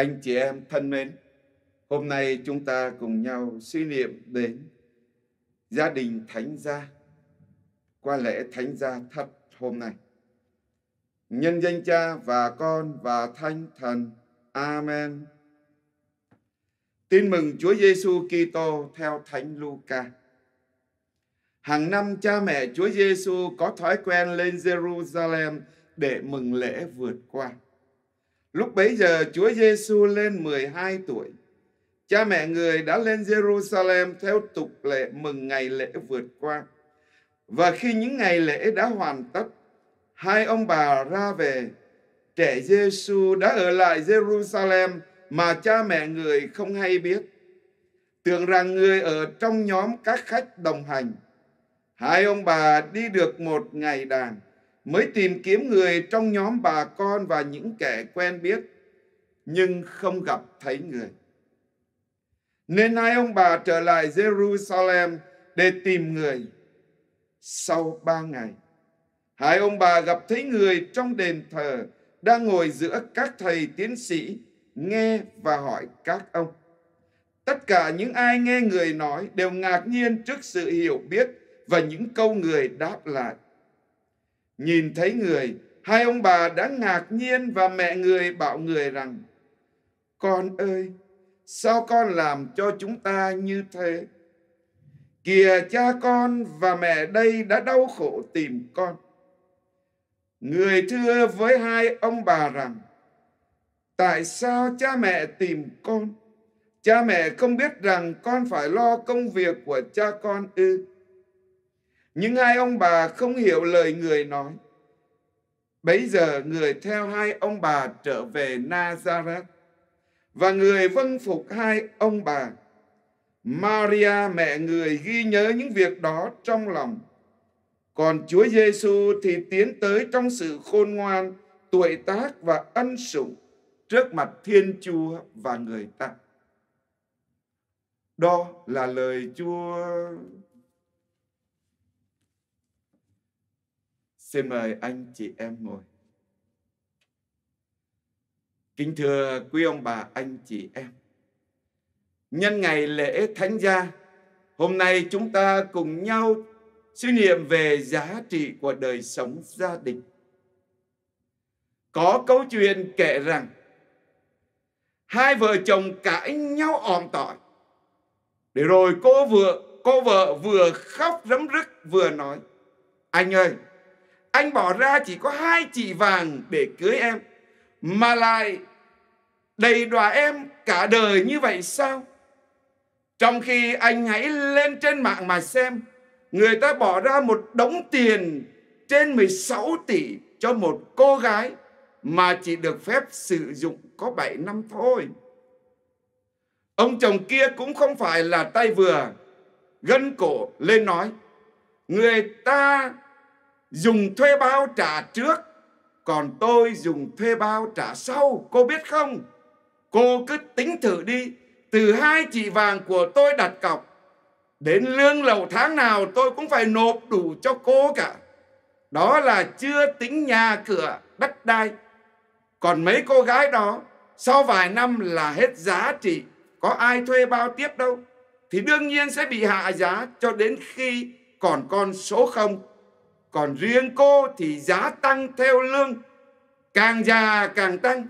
Anh chị em thân mến, hôm nay chúng ta cùng nhau suy niệm đến gia đình Thánh Gia qua lễ Thánh Gia thất hôm nay. Nhân danh Cha và Con và Thánh Thần. Amen. Tin mừng Chúa Giêsu Kitô theo Thánh Luca. Hàng năm cha mẹ Chúa Giêsu có thói quen lên Jerusalem để mừng lễ vượt qua. Lúc bấy giờ Chúa Giêsu lên 12 tuổi. Cha mẹ người đã lên Jerusalem theo tục lệ mừng ngày lễ vượt qua. Và khi những ngày lễ đã hoàn tất, hai ông bà ra về. Trẻ Giêsu đã ở lại Jerusalem mà cha mẹ người không hay biết. Tưởng rằng người ở trong nhóm các khách đồng hành. Hai ông bà đi được một ngày đàn mới tìm kiếm người trong nhóm bà con và những kẻ quen biết, nhưng không gặp thấy người. Nên hai ông bà trở lại Jerusalem để tìm người. Sau ba ngày, hai ông bà gặp thấy người trong đền thờ đang ngồi giữa các thầy tiến sĩ nghe và hỏi các ông. Tất cả những ai nghe người nói đều ngạc nhiên trước sự hiểu biết và những câu người đáp lại. Nhìn thấy người, hai ông bà đã ngạc nhiên và mẹ người bảo người rằng, Con ơi, sao con làm cho chúng ta như thế? Kìa cha con và mẹ đây đã đau khổ tìm con. Người thưa với hai ông bà rằng, Tại sao cha mẹ tìm con? Cha mẹ không biết rằng con phải lo công việc của cha con ư? nhưng hai ông bà không hiểu lời người nói. Bấy giờ người theo hai ông bà trở về Nazareth và người vâng phục hai ông bà. Maria mẹ người ghi nhớ những việc đó trong lòng. Còn Chúa Giêsu thì tiến tới trong sự khôn ngoan, tuổi tác và ân sủng trước mặt Thiên Chúa và người ta. Đó là lời Chúa Xin mời anh chị em ngồi. Kính thưa quý ông bà, anh chị em. Nhân ngày lễ Thánh Gia, hôm nay chúng ta cùng nhau suy niệm về giá trị của đời sống gia đình. Có câu chuyện kể rằng hai vợ chồng cãi nhau òm tỏi. Để rồi cô vừa cô vợ vừa khóc rấm rức vừa nói: "Anh ơi, anh bỏ ra chỉ có hai chỉ vàng để cưới em mà lại đầy đọa em cả đời như vậy sao trong khi anh hãy lên trên mạng mà xem người ta bỏ ra một đống tiền trên 16 tỷ cho một cô gái mà chỉ được phép sử dụng có 7 năm thôi. Ông chồng kia cũng không phải là tay vừa, gân cổ lên nói, người ta dùng thuê bao trả trước còn tôi dùng thuê bao trả sau cô biết không cô cứ tính thử đi từ hai chị vàng của tôi đặt cọc đến lương lầu tháng nào tôi cũng phải nộp đủ cho cô cả đó là chưa tính nhà cửa đất đai còn mấy cô gái đó sau vài năm là hết giá trị có ai thuê bao tiếp đâu thì đương nhiên sẽ bị hạ giá cho đến khi còn con số không còn riêng cô thì giá tăng theo lương càng già càng tăng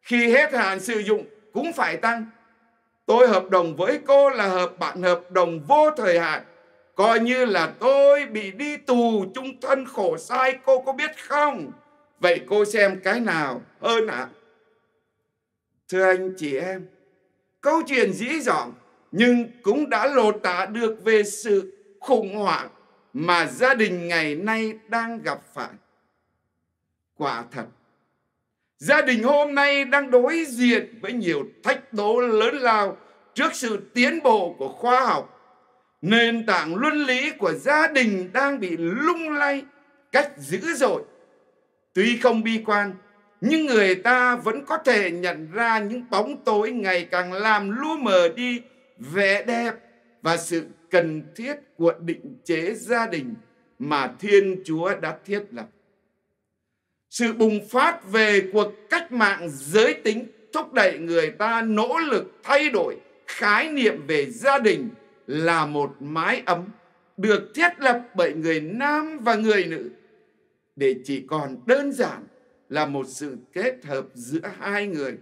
khi hết hạn sử dụng cũng phải tăng tôi hợp đồng với cô là hợp bạn hợp đồng vô thời hạn coi như là tôi bị đi tù chung thân khổ sai cô có biết không vậy cô xem cái nào hơn ạ à? thưa anh chị em câu chuyện dĩ dỏm nhưng cũng đã lột tả được về sự khủng hoảng mà gia đình ngày nay đang gặp phải. Quả thật, gia đình hôm nay đang đối diện với nhiều thách đố lớn lao trước sự tiến bộ của khoa học. Nền tảng luân lý của gia đình đang bị lung lay cách dữ dội. Tuy không bi quan, nhưng người ta vẫn có thể nhận ra những bóng tối ngày càng làm lu mờ đi vẻ đẹp và sự cần thiết của định chế gia đình mà Thiên Chúa đã thiết lập. Sự bùng phát về cuộc cách mạng giới tính thúc đẩy người ta nỗ lực thay đổi khái niệm về gia đình là một mái ấm được thiết lập bởi người nam và người nữ để chỉ còn đơn giản là một sự kết hợp giữa hai người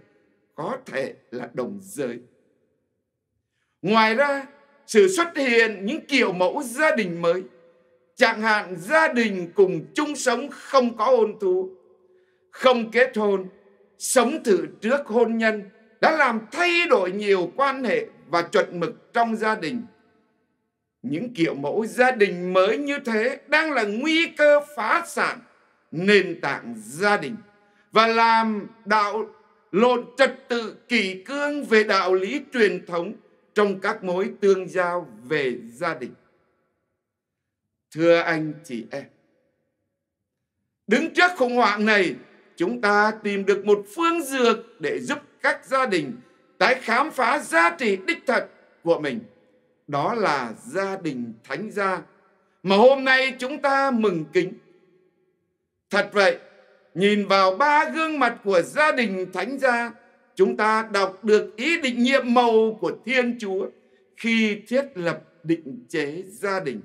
có thể là đồng giới. Ngoài ra, sự xuất hiện những kiểu mẫu gia đình mới chẳng hạn gia đình cùng chung sống không có hôn thú không kết hôn sống thử trước hôn nhân đã làm thay đổi nhiều quan hệ và chuẩn mực trong gia đình những kiểu mẫu gia đình mới như thế đang là nguy cơ phá sản nền tảng gia đình và làm đạo lộn trật tự kỷ cương về đạo lý truyền thống trong các mối tương giao về gia đình. Thưa anh chị em, đứng trước khủng hoảng này, chúng ta tìm được một phương dược để giúp các gia đình tái khám phá giá trị đích thật của mình. Đó là gia đình thánh gia mà hôm nay chúng ta mừng kính. Thật vậy, nhìn vào ba gương mặt của gia đình thánh gia chúng ta đọc được ý định nhiệm màu của Thiên Chúa khi thiết lập định chế gia đình.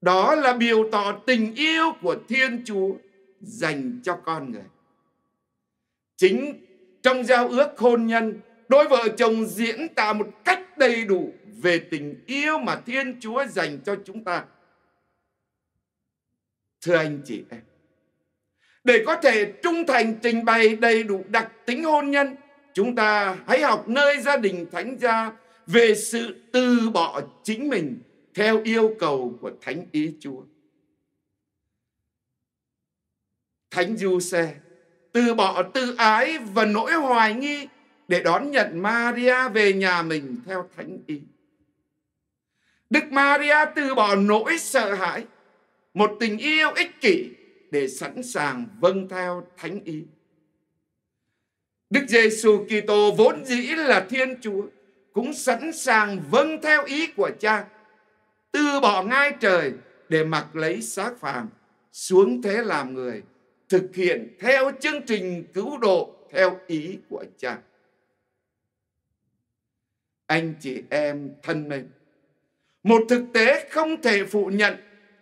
Đó là biểu tỏ tình yêu của Thiên Chúa dành cho con người. Chính trong giao ước hôn nhân, đôi vợ chồng diễn tả một cách đầy đủ về tình yêu mà Thiên Chúa dành cho chúng ta. Thưa anh chị em, để có thể trung thành trình bày đầy đủ đặc tính hôn nhân, chúng ta hãy học nơi gia đình thánh gia về sự từ bỏ chính mình theo yêu cầu của thánh ý Chúa. Thánh Du Xe từ bỏ tự ái và nỗi hoài nghi để đón nhận Maria về nhà mình theo thánh ý. Đức Maria từ bỏ nỗi sợ hãi, một tình yêu ích kỷ để sẵn sàng vâng theo thánh ý. Đức Giêsu Kitô vốn dĩ là Thiên Chúa cũng sẵn sàng vâng theo ý của Cha, từ bỏ ngai trời để mặc lấy xác phàm, xuống thế làm người, thực hiện theo chương trình cứu độ theo ý của Cha. Anh chị em thân mến, một thực tế không thể phủ nhận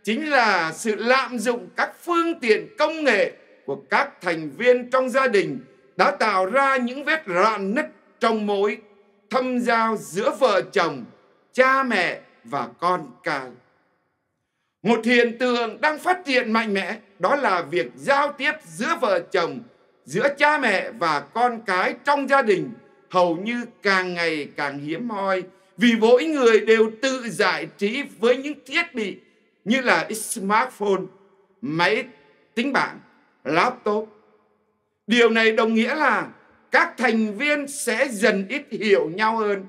chính là sự lạm dụng các phương tiện công nghệ của các thành viên trong gia đình đã tạo ra những vết rạn nứt trong mối thâm giao giữa vợ chồng, cha mẹ và con cái. Một hiện tượng đang phát triển mạnh mẽ đó là việc giao tiếp giữa vợ chồng, giữa cha mẹ và con cái trong gia đình hầu như càng ngày càng hiếm hoi vì mỗi người đều tự giải trí với những thiết bị như là smartphone, máy tính bảng, laptop. Điều này đồng nghĩa là các thành viên sẽ dần ít hiểu nhau hơn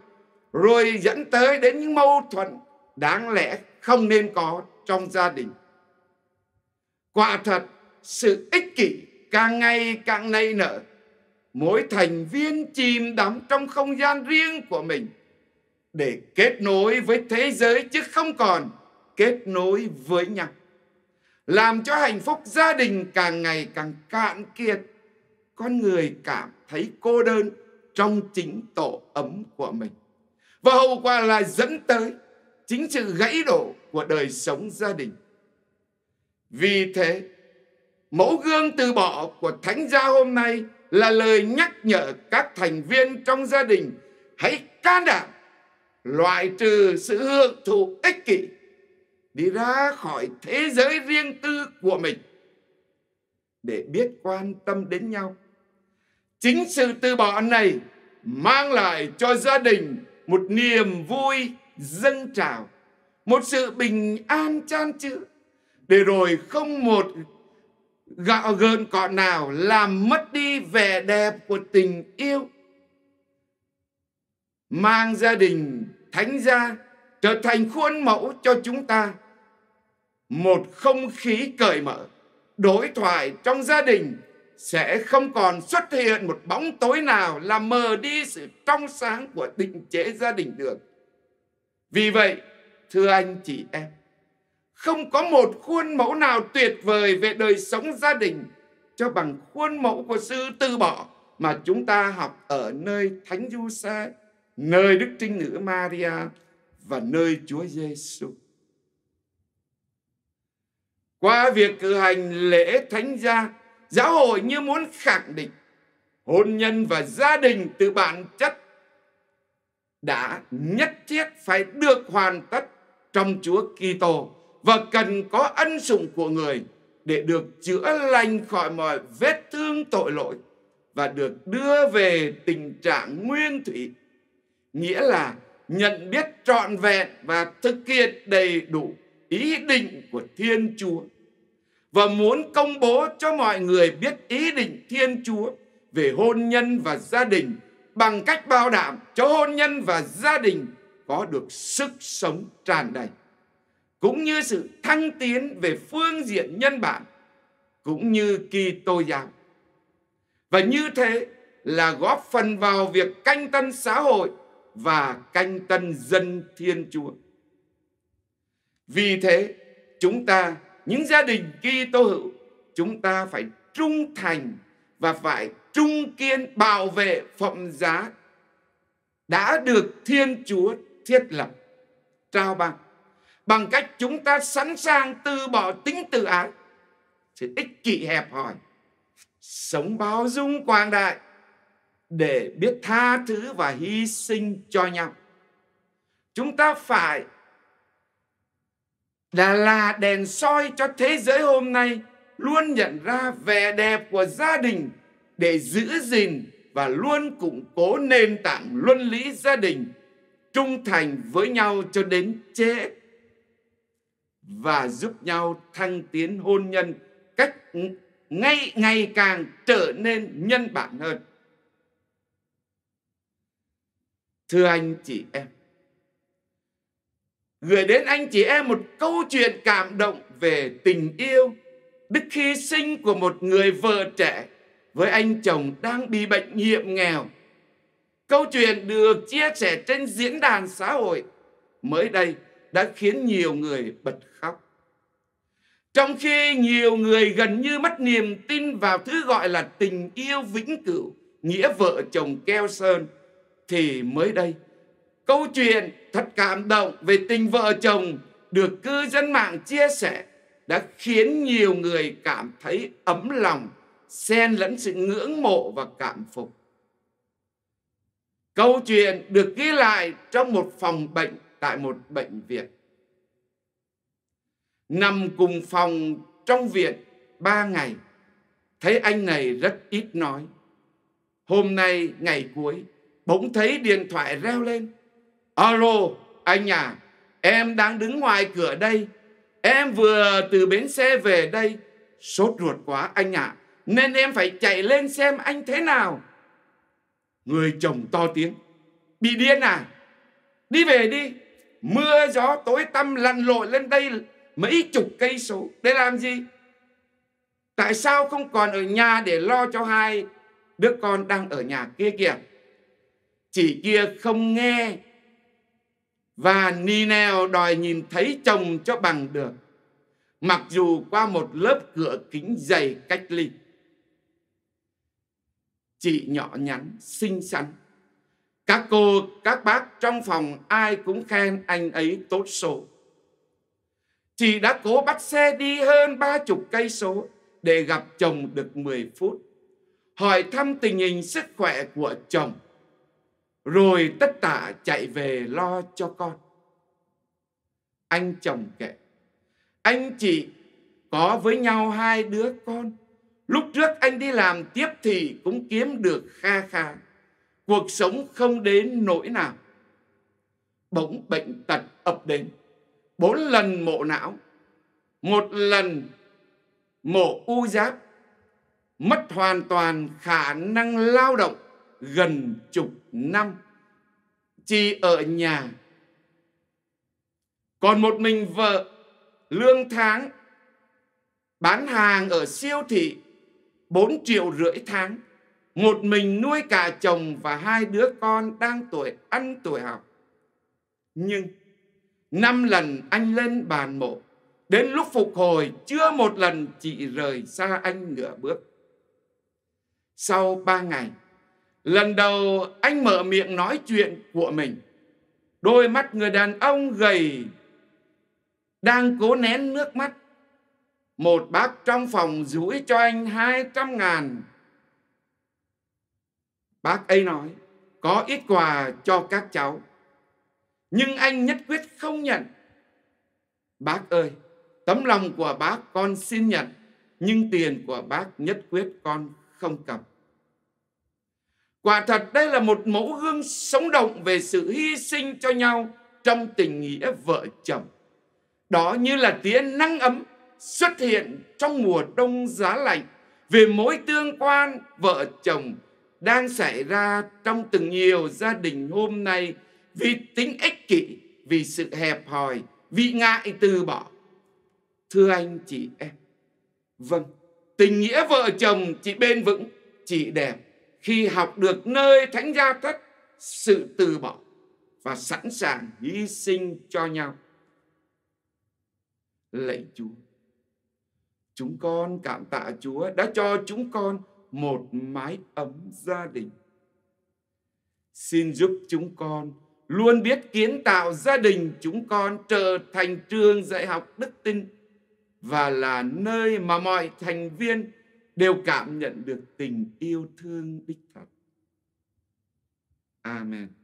rồi dẫn tới đến những mâu thuẫn đáng lẽ không nên có trong gia đình. Quả thật, sự ích kỷ càng ngày càng nảy nở. Mỗi thành viên chìm đắm trong không gian riêng của mình để kết nối với thế giới chứ không còn kết nối với nhau làm cho hạnh phúc gia đình càng ngày càng cạn kiệt con người cảm thấy cô đơn trong chính tổ ấm của mình và hậu quả là dẫn tới chính sự gãy đổ của đời sống gia đình vì thế mẫu gương từ bỏ của thánh gia hôm nay là lời nhắc nhở các thành viên trong gia đình hãy can đảm loại trừ sự hưởng thụ ích kỷ đi ra khỏi thế giới riêng tư của mình để biết quan tâm đến nhau chính sự từ bỏ này mang lại cho gia đình một niềm vui dâng trào một sự bình an chan chữ để rồi không một gạo gợn cọ nào làm mất đi vẻ đẹp của tình yêu mang gia đình thánh gia trở thành khuôn mẫu cho chúng ta một không khí cởi mở đối thoại trong gia đình sẽ không còn xuất hiện một bóng tối nào làm mờ đi sự trong sáng của định chế gia đình được vì vậy thưa anh chị em không có một khuôn mẫu nào tuyệt vời về đời sống gia đình cho bằng khuôn mẫu của sư từ bỏ mà chúng ta học ở nơi Thánh Du Sa, nơi Đức Trinh Nữ Maria và nơi Chúa Giêsu. Qua việc cử hành lễ thánh gia, giáo hội như muốn khẳng định hôn nhân và gia đình từ bản chất đã nhất thiết phải được hoàn tất trong Chúa Kitô và cần có ân sủng của người để được chữa lành khỏi mọi vết thương tội lỗi và được đưa về tình trạng nguyên thủy nghĩa là nhận biết trọn vẹn và thực hiện đầy đủ ý định của Thiên Chúa và muốn công bố cho mọi người biết ý định Thiên Chúa về hôn nhân và gia đình bằng cách bảo đảm cho hôn nhân và gia đình có được sức sống tràn đầy cũng như sự thăng tiến về phương diện nhân bản cũng như kỳ tô giáo. Và như thế là góp phần vào việc canh tân xã hội và canh tân dân Thiên Chúa. Vì thế, chúng ta, những gia đình tô hữu, chúng ta phải trung thành và phải trung kiên bảo vệ phẩm giá đã được Thiên Chúa thiết lập trao ban bằng cách chúng ta sẵn sàng từ bỏ tính tự ái sự ích kỷ hẹp hòi sống bao dung quang đại để biết tha thứ và hy sinh cho nhau chúng ta phải đã là đèn soi cho thế giới hôm nay luôn nhận ra vẻ đẹp của gia đình để giữ gìn và luôn củng cố nền tảng luân lý gia đình trung thành với nhau cho đến chết và giúp nhau thăng tiến hôn nhân cách ngay ngày càng trở nên nhân bản hơn thưa anh chị em gửi đến anh chị em một câu chuyện cảm động về tình yêu, đức hy sinh của một người vợ trẻ với anh chồng đang bị bệnh hiểm nghèo. Câu chuyện được chia sẻ trên diễn đàn xã hội mới đây đã khiến nhiều người bật khóc. Trong khi nhiều người gần như mất niềm tin vào thứ gọi là tình yêu vĩnh cửu, nghĩa vợ chồng keo sơn, thì mới đây câu chuyện thật cảm động về tình vợ chồng được cư dân mạng chia sẻ đã khiến nhiều người cảm thấy ấm lòng, xen lẫn sự ngưỡng mộ và cảm phục. Câu chuyện được ghi lại trong một phòng bệnh tại một bệnh viện. Nằm cùng phòng trong viện ba ngày, thấy anh này rất ít nói. Hôm nay ngày cuối, bỗng thấy điện thoại reo lên alo anh à em đang đứng ngoài cửa đây em vừa từ bến xe về đây sốt ruột quá anh ạ à, nên em phải chạy lên xem anh thế nào người chồng to tiếng bị điên à đi về đi mưa gió tối tăm lăn lội lên đây mấy chục cây số để làm gì tại sao không còn ở nhà để lo cho hai đứa con đang ở nhà kia kìa chị kia không nghe và ni Nineo đòi nhìn thấy chồng cho bằng được mặc dù qua một lớp cửa kính dày cách ly chị nhỏ nhắn xinh xắn các cô các bác trong phòng ai cũng khen anh ấy tốt số chị đã cố bắt xe đi hơn ba chục cây số để gặp chồng được 10 phút hỏi thăm tình hình sức khỏe của chồng rồi tất tả chạy về lo cho con anh chồng kệ anh chị có với nhau hai đứa con lúc trước anh đi làm tiếp thì cũng kiếm được kha kha cuộc sống không đến nỗi nào bỗng bệnh tật ập đến bốn lần mộ não một lần mổ u giáp mất hoàn toàn khả năng lao động gần chục năm chỉ ở nhà còn một mình vợ lương tháng bán hàng ở siêu thị 4 triệu rưỡi tháng một mình nuôi cả chồng và hai đứa con đang tuổi ăn tuổi học nhưng năm lần anh lên bàn mộ đến lúc phục hồi chưa một lần chị rời xa anh nửa bước sau ba ngày Lần đầu anh mở miệng nói chuyện của mình. Đôi mắt người đàn ông gầy đang cố nén nước mắt. Một bác trong phòng rủi cho anh 200 ngàn. Bác ấy nói, có ít quà cho các cháu. Nhưng anh nhất quyết không nhận. Bác ơi, tấm lòng của bác con xin nhận, nhưng tiền của bác nhất quyết con không cầm quả thật đây là một mẫu gương sống động về sự hy sinh cho nhau trong tình nghĩa vợ chồng đó như là tía nắng ấm xuất hiện trong mùa đông giá lạnh về mối tương quan vợ chồng đang xảy ra trong từng nhiều gia đình hôm nay vì tính ích kỷ, vì sự hẹp hòi, vì ngại từ bỏ. Thưa anh chị em, vâng, tình nghĩa vợ chồng chị bền vững, chị đẹp khi học được nơi thánh gia thất sự từ bỏ và sẵn sàng hy sinh cho nhau lạy chúa chúng con cảm tạ chúa đã cho chúng con một mái ấm gia đình xin giúp chúng con luôn biết kiến tạo gia đình chúng con trở thành trường dạy học đức tin và là nơi mà mọi thành viên đều cảm nhận được tình yêu thương đích thật. Amen.